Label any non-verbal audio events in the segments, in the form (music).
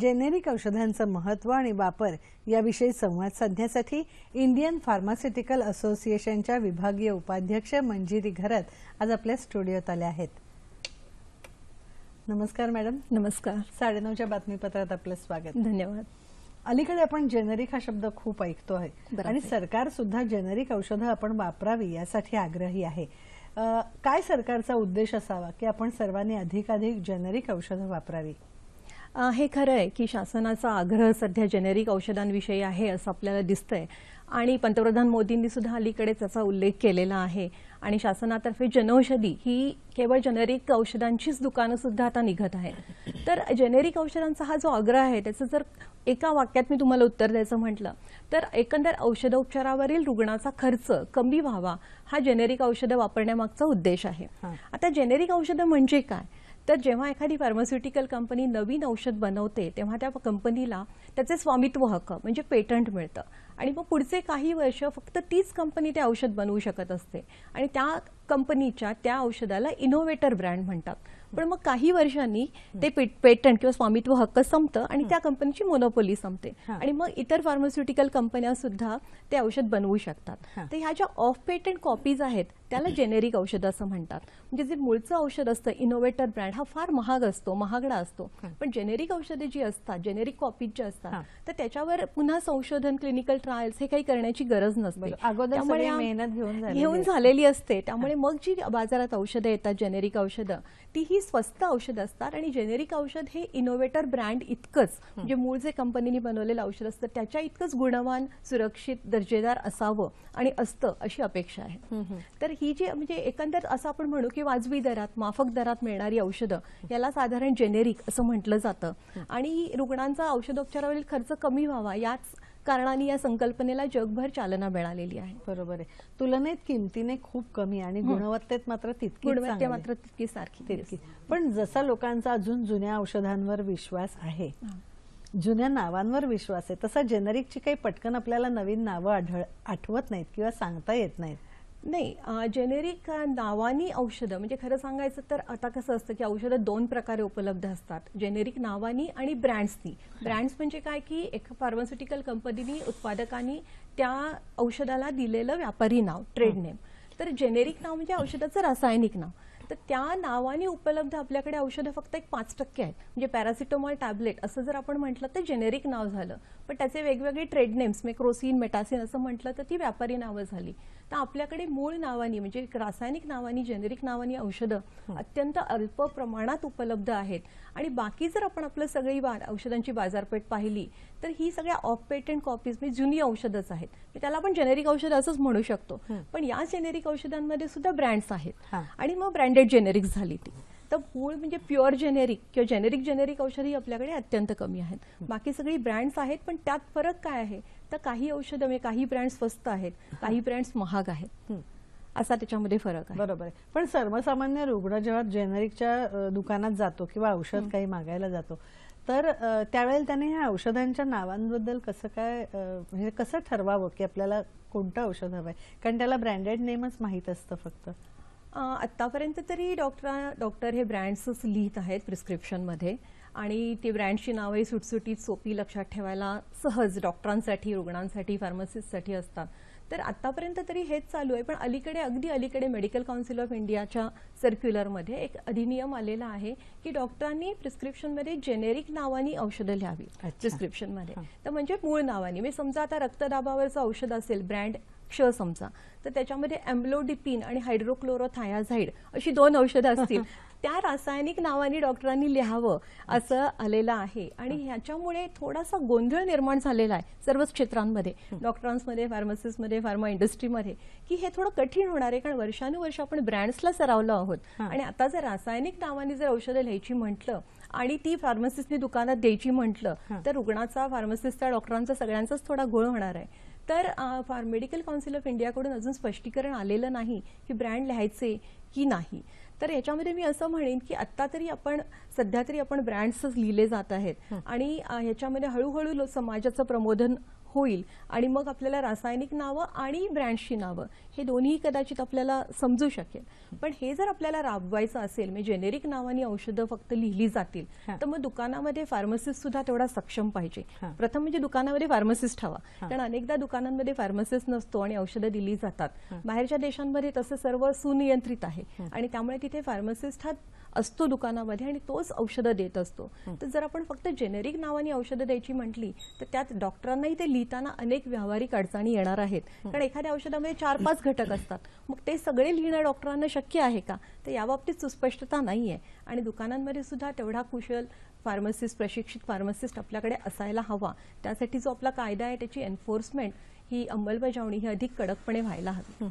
Generic औषधांचं महत्त्व आणि वापर याविषयी संवाद साधण्यासाठी इंडियन फार्मास्युटिकल असोसिएशनच्या विभागीय उपाध्यक्ष मंजिरी घरत आज आपल्या स्टुडिओत आल्या आहेत नमस्कार मॅडम नमस्कार साडेनऊच्या बातमीपत्रात आपलं स्वागत धन्यवाद अलीकडे आपण जेनेरिक हा शब्द खूप ऐकतो आहे आणि सरकार सुद्धा जेनेरिक औषधं आपण वापरावी यासाठी आग्रही आहे काय सरकारचा उद्देश असावा की आपण सर्वांनी अधिकाधिक जेनेरिक औषधं वापरावी हे खरं आहे की शासनाचा आग्रह सध्या जेनेरिक औषधांविषयी आहे असं आपल्याला दिसतंय आणि पंतप्रधान मोदींनी सुद्धा अलीकडे त्याचा उल्लेख केलेला आहे आणि शासनातर्फे जनौषधी ही केवळ जेनेरिक औषधांचीच दुकानं सुद्धा आता निघत आहेत तर जेनेरिक औषधांचा हा जो आग्रह आहे त्याचं जर एका वाक्यात मी तुम्हाला उत्तर द्यायचं म्हटलं तर एकंदर औषधोपचारावरील रुग्णाचा खर्च कमी व्हावा हा जेनेरिक औषधं वापरण्यामागचा उद्देश आहे आता जेनेरिक औषधं म्हणजे काय तर जेव्हा एखादी फार्मास्युटिकल कंपनी नवीन औषध बनवते तेव्हा त्या कंपनीला त्याचे स्वामित्व हक्क म्हणजे पेटंट मिळतं आणि मग पुढचे काही वर्ष फक्त तीच कंपनी ते औषध बनवू शकत असते आणि त्या कंपनीच्या त्या औषधाला इनोव्हेटर ब्रँड म्हणतात पण मग काही वर्षांनी ते पेटंट किंवा स्वामित्व हक्क संपतं आणि त्या कंपनीची मोनोपोली संपते आणि मग इतर फार्मास्युटिकल कंपन्या सुद्धा ते औषध बनवू शकतात तर ह्या ज्या ऑफ पेटंट कॉपीज आहेत त्याला जेनेरिक औषध असं म्हणतात म्हणजे जे मूळचं औषध असतं इनोव्हेटर ब्रँड हा फार महाग असतो महागडा असतो पण जेनेरिक औषधे जी असतात जेनेरिक कॉपीज जे असतात तर त्याच्यावर पुन्हा संशोधन क्लिनिकल ट्रायल्स हे काही करण्याची गरज नसते अगोदर मेहनत घेऊन झालेली असते त्यामुळे मग जी बाजारात औषधं येतात जेनेरिक औषधं ती ही स्वस्त औषधं असतात आणि जेनेरिक औषध हे इनोव्हेटर ब्रँड इतकंच म्हणजे मूळ जे कंपनीने बनवलेलं औषध असतं त्याच्या इतकंच गुणवान सुरक्षित दर्जेदार असावं आणि असतं अशी अपेक्षा आहे तर ही जी म्हणजे एकंदर असं आपण म्हणू की वाजवी दरात माफक दरात मिळणारी औषधं याला साधारण जेनेरिक असं म्हटलं जातं आणि रुग्णांचा औषधोपचारावरील खर्च कमी व्हावा याच कारणाने या संकल्पनेला जगभर चालना मिळालेली आहे बरोबर आहे तुलनेत किमतीने खूप कमी आणि हो. गुणवत्तेत मात्र तितकी मात्र तितकी सारखी तितकी पण जसा लोकांचा अजून जुन्या औषधांवर विश्वास आहे जुन्या नावांवर विश्वास आहे तसा जेनेरिकची काही पटकन आपल्याला नवीन नावं आढळ आठवत नाहीत किंवा सांगता येत नाहीत नाही जेनेरिक नावानी औषधं म्हणजे खरं सांगायचं तर आता कसं असतं की औषधं दोन प्रकारे उपलब्ध असतात जेनेरिक नावानी आणि ब्रँड्सनी ब्रँड्स म्हणजे काय की एका फार्मास्युटिकल कंपनीनी उत्पादकांनी त्या औषधाला दिलेलं व्यापारी नाव ट्रेड नेम तर जेनेरिक नाव म्हणजे औषधाचं रासायनिक नाव तर त्या नावाने उपलब्ध आपल्याकडे औषधं फक्त एक पाच टक्के आहेत म्हणजे पॅरासिटोमॉल टॅबलेट असं जर आपण म्हटलं तर जेनेरिक नाव झालं पण त्याचे वेगवेगळे ट्रेड नेम्स मेक्रोसिन मेटासिन असं म्हटलं तर ती व्यापारी नावं झाली तर आपल्याकडे मूळ नावानी म्हणजे रासायनिक नावानी जेनेरिक नावानी औषधं अत्यंत अल्प प्रमाणात उपलब्ध आहेत आणि बाकी जर आपण आपलं सगळी औषधांची बाजारपेठ पाहिली तर ही सगळ्या ऑफ पेटंट कॉपीज म्हणजे जुनी औषधच आहेत त्याला आपण जेनेरिक औषध असंच म्हणू शकतो पण या जेनेरिक औषधांमध्ये सुद्धा ब्रँड्स आहेत आणि मग ब्रँडेड जेनेरिक्स झाली ती तर मूळ म्हणजे प्युअर जेनेरिक किंवा जेनेरिक जेनेरिक औषधी आपल्याकडे अत्यंत कमी आहेत बाकी सगळी ब्रँड्स आहेत पण त्यात फरक काय आहे तर काही औषधं म्हणजे काही ब्रँड्स स्वस्त आहेत काही ब्रँड्स महाग आहेत असा त्याच्यामध्ये फरक आहे बरोबर आहे पण सर्वसामान्य रुग्ण जेव्हा जेनेरिकच्या दुकानात जातो किंवा औषध काही मागायला जातो तर त्यावेळेला त्याने ह्या औषधांच्या नावांबद्दल कसं काय म्हणजे कसं ठरवावं की आपल्याला कोणतं औषध हवं आहे कारण त्याला ब्रँडेड नेमच माहीत असतं फक्त आत्तापर्यंत तरी डॉक्टर डॉक्टर हे ब्रँड्सच लिहित आहेत प्रिस्क्रिप्शनमध्ये आणि ती ब्रँडची नावंही सुटसुटीत सोपी लक्षात ठेवायला सहज डॉक्टरांसाठी रुग्णांसाठी फार्मसिस्टसाठी असतात तर आत्तापर्यंत तरी हेच चालू आहे पण अलीकडे अगदी अलीकडे मेडिकल काउन्सिल ऑफ इंडियाच्या सर्क्युलरमध्ये एक अधिनियम आलेला आहे की डॉक्टरांनी प्रिस्क्रिप्शनमध्ये जेनेरिक नावानी औषधं लिहावी प्रिस्क्रिप्शनमध्ये तर म्हणजे मूळ नावानी मी म्हणजे समजा आता रक्तदाबावरचं औषध असेल ब्रँड क्ष समजा तर त्याच्यामध्ये अँब्लोडिपिन आणि हायड्रोक्लोरोथायाझाईड अशी दोन औषधं असतील (laughs) त्या रासायनिक नावाने डॉक्टरांनी लिहावं असं आलेलं आहे आणि ह्याच्यामुळे थोडासा गोंधळ निर्माण झालेला आहे सर्वच क्षेत्रांमध्ये डॉक्टरांसमध्ये फार्मसिस्टमध्ये फार्मा इंडस्ट्रीमध्ये की हे थोडं कठीण होणार आहे कारण वर्षानुवर्ष आपण ब्रँड्सला सरावलो आहोत आणि आता जर रासायनिक नावाने जर औषधं लिहायची म्हटलं आणि ती फार्मसिस्टनी दुकानात द्यायची म्हटलं तर रुग्णाचा फार्मसिस्टचा डॉक्टरांचा सगळ्यांचाच थोडा घोळ होणार आहे तर फार मेडिकल काउन्सिल ऑफ इंडियाकडून अजून स्पष्टीकरण आलेलं नाही की ब्रँड लिहायचे की नाही तर याच्यामध्ये मी असं म्हणेन की आत्ता तरी आपण सध्या तरी आपण ब्रँड्सच लिहिले जात आहेत आणि ह्याच्यामध्ये हळूहळू समाजाचं प्रमोदन होईल आणि मग आपल्याला रासायनिक नावं आणि ब्रँडची नावं हे दोन्ही कदाचित आपल्याला समजू शकेल पण हे जर आपल्याला राबवायचं असेल म्हणजे जेनेरिक नावाने औषधं फक्त लिहिली जातील तर मग दुकानामध्ये फार्मसिस्ट सुद्धा तेवढा सक्षम पाहिजे प्रथम म्हणजे दुकानामध्ये फार्मसिस्ट हवा कारण अनेकदा दुकानांमध्ये फार्मसिस्ट नसतो आणि औषधं दिली जातात बाहेरच्या देशांमध्ये तसं सर्व सुनियंत्रित आहे आणि त्यामुळे तिथे फार्मसिस्ट हा असतो दुकानामध्ये आणि तोच औषधं देत असतो तर जर आपण फक्त जेनेरिक नावाने औषधं द्यायची म्हटली तर त्यात डॉक्टरांनाही ते लिहिताना अनेक व्यावहारिक अडचणी येणार आहेत कारण एखाद्या औषधामध्ये चार पाच घटक असतात मग ते सगळे लिहिणं डॉक्टरांना शक्य आहे का तर याबाबतीत सुस्पष्टता नाही आहे आणि दुकानांमध्ये सुद्धा तेवढा कुशल फार्मसिस्ट प्रशिक्षित फार्मसिस्ट आपल्याकडे असायला हवा त्यासाठी जो आपला कायदा आहे त्याची एन्फोर्समेंट ही अंमलबजावणी ही अधिक कडकपणे व्हायला हवी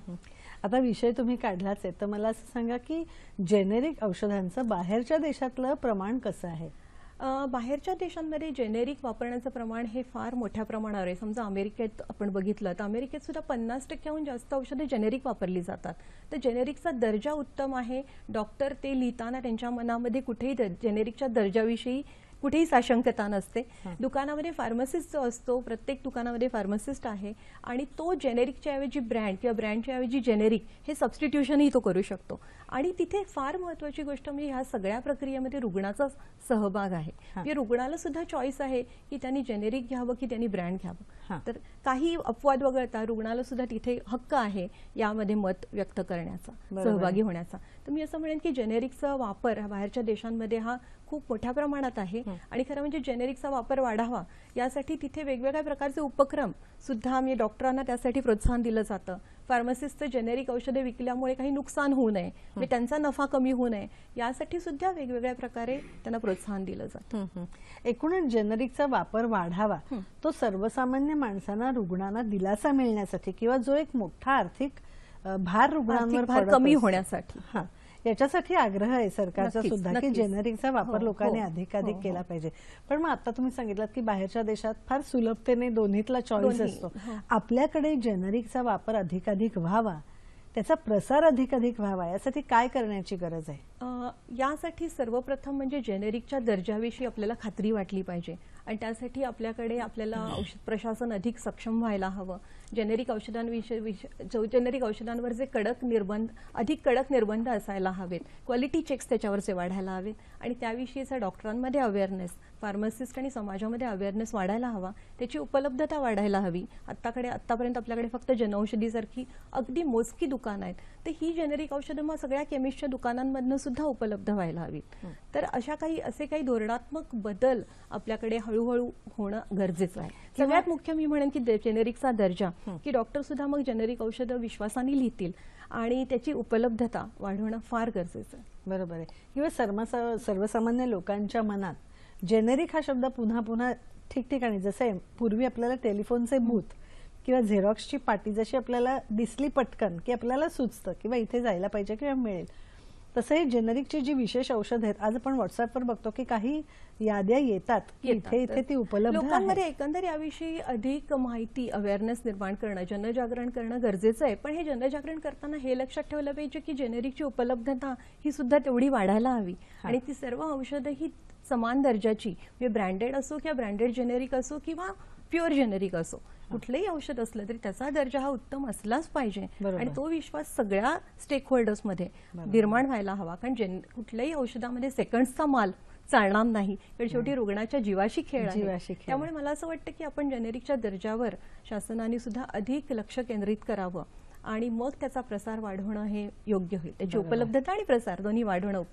आता विषय तुम्ही काढलाच आहे तर मला असं सांगा की जेनेरिक औषधांचं बाहेरच्या देशातलं प्रमाण कसं आहे बाहेरच्या देशांमध्ये जेनेरिक वापरण्याचं प्रमाण हे फार मोठ्या प्रमाणावर आहे समजा अमेरिकेत आपण बघितलं तर अमेरिकेत सुद्धा पन्नास टक्क्याहून जास्त औषधे जेनेरिक वापरली जातात तर जेनेरिकचा दर्जा उत्तम आहे डॉक्टर ते लिहिताना त्यांच्या मनामध्ये कुठेही जेनेरिकच्या दर्जाविषयी कुठेही साशंकता नसते दुकानामध्ये फार्मसिस्ट जो असतो प्रत्येक दुकानामध्ये फार्मसिस्ट आहे आणि तो जेनेरिकच्या ऐवजी ब्रँड किंवा ब्रँडच्या ऐवजी जेनेरिक हे सबस्टिट्यूशनही तो करू शकतो आणि तिथे फार महत्त्वाची गोष्ट म्हणजे ह्या सगळ्या प्रक्रियेमध्ये रुग्णाचा सहभाग आहे म्हणजे रुग्णाला सुद्धा चॉईस आहे की त्यांनी जेनेरिक घ्यावं की त्यांनी ब्रँड घ्यावं तर काही अपवाद वगळता रुग्णाला सुद्धा तिथे हक्क आहे यामध्ये मत व्यक्त करण्याचा सहभागी होण्याचा तर मी असं म्हणेन की जेनेरिकचा वापर बाहेरच्या देशांमध्ये हा खूप मोठ्या प्रमाणात आहे आणि खरं म्हणजे जेनेरिकचा वापर वाढावा यासाठी तिथे वेगवेगळ्या प्रकारचे उपक्रम सुद्धा आम्ही डॉक्टरांना त्यासाठी प्रोत्साहन दिलं जातं फार्मसिस्टचं जेनेरिक औषधे विकल्यामुळे काही नुकसान होऊ नये म्हणजे त्यांचा नफा कमी होऊ नये यासाठी सुद्धा वेगवेगळ्या प्रकारे त्यांना प्रोत्साहन दिलं जातं एकूणच जेनेरिकचा वापर वाढावा तो सर्वसामान्य माणसांना रुग्णांना दिलासा मिळण्यासाठी किंवा जो एक मोठा आर्थिक भार रुग्णांवर भार कमी होण्यासाठी याच्यासाठी आग्रह आहे सरकारचा सुद्धा की जेनेरिकचा हो, वापर हो, लोकांनी हो, अधिकाधिक केला पाहिजे पण मग आता तुम्ही सांगितलं की बाहेरच्या देशात फार सुलभतेने दोन्हीतला चॉईस असतो आपल्याकडे जेनेरिकचा वापर अधिकाधिक व्हावा त्याचा प्रसार अधिक अधिक व्हावा यासाठी काय करण्याची गरज आहे यासाठी सर्वप्रथम म्हणजे जेनेरिकच्या दर्जाविषयी आपल्याला खात्री वाटली पाहिजे आणि त्यासाठी आपल्याकडे आपल्याला औषध प्रशासन अधिक सक्षम व्हायला हवं जेनेरिक औषधांविषयी जेनेरिक औषधांवर जे कडक निर्बंध अधिक कडक निर्बंध असायला हवेत क्वालिटी चेक्स त्याच्यावरचे वाढायला हवेत आणि त्याविषयीचा डॉक्टरांमध्ये अवेअरनेस फार्मसिस्ट आणि समाजामध्ये अवेअरनेस वाढायला हवा त्याची उपलब्धता वाढायला हवी आत्ताकडे आत्तापर्यंत आपल्याकडे फक्त जनौषधीसारखी अगदी मोजकी दुकानं आहेत तर ही जेनेरिक औषधं मग सगळ्या केमिस्टच्या दुकानांमधनं सुद्धा उपलब्ध व्हायला हवीत तर अशा काही असे काही धोरणात्मक बदल आपल्याकडे हळूहळू होणं गरजेचं आहे सगळ्यात मुख्य मी म्हणेन की जेनेरिकचा दर्जा की डॉक्टर सुद्धा मग जेनेरिक औषधं विश्वासाने लिहितील आणि त्याची उपलब्धता वाढवणं फार गरजेचं आहे बरोबर आहे किंवा सर्व सर्वसामान्य लोकांच्या मनात जेनेरिक हा शब्द पुन्हा पुन्हा ठिकठिकाणी जसं आहे पूर्वी आपल्याला टेलिफोनचे भूत किंवा झेरॉक्सची पाटी जशी आपल्याला दिसली पटकन की आपल्याला सुचतं किंवा इथे जायला पाहिजे किंवा मिळेल तसं हे जेनेरिकची जी विशेष औषध आहेत आज आपण व्हॉट्सअपवर बघतो की काही याद्या येतात इथे इथे ती उपलब्ध लोकांमध्ये एकंदर याविषयी अधिक माहिती अवेअरनेस निर्माण करणं जनजागरण करणं गरजेचं आहे पण हे जनजागरण करताना हे लक्षात ठेवलं पाहिजे की जेनेरिकची उपलब्धता ही सुद्धा तेवढी वाढायला हवी आणि ती सर्व औषधं ही समान दर्जाची म्हणजे ब्रँडेड असो किंवा ब्रँडेड जेनेरिक असो किंवा प्युअर जेनेरिक असो कुठलंही औषध असलं तरी त्याचा दर्जा हा उत्तम असलाच पाहिजे आणि तो विश्वास सगळ्या स्टेक होल्डर्समध्ये निर्माण व्हायला हवा कारण जेन कुठल्याही औषधामध्ये सेकंडचा माल चालणार नाही कारण शेवटी रुग्णाच्या जीवाशी खेळ त्यामुळे मला असं वाटतं की आपण जेनेरिकच्या दर्जावर शासनाने सुद्धा अधिक लक्ष केंद्रित करावं आणि मग त्याचा प्रसार वाढवणं हे योग्य होईल त्याची उपलब्धता आणि प्रसार दोन्ही वाढवणं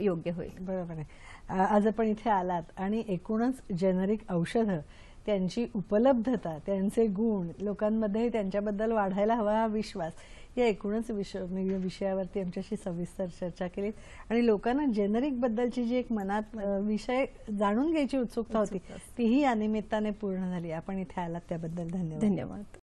योग्य होईल बरोबर आहे आज आपण इथे आलात आणि एकूणच जेनेरिक औषधं त्यांची उपलब्धता त्यांचे गुण लोकांमध्ये त्यांच्याबद्दल वाढायला हवा हा विश्वास या एकूणच विष विषयावरती आमच्याशी सविस्तर चर्चा केली आणि लोकांना बद्दलची जी एक मनात विषय जाणून घ्यायची उत्सुकता होती तीही या निमित्ताने पूर्ण झाली आपण इथे आलात त्याबद्दल धन्यवाद धन्यवाद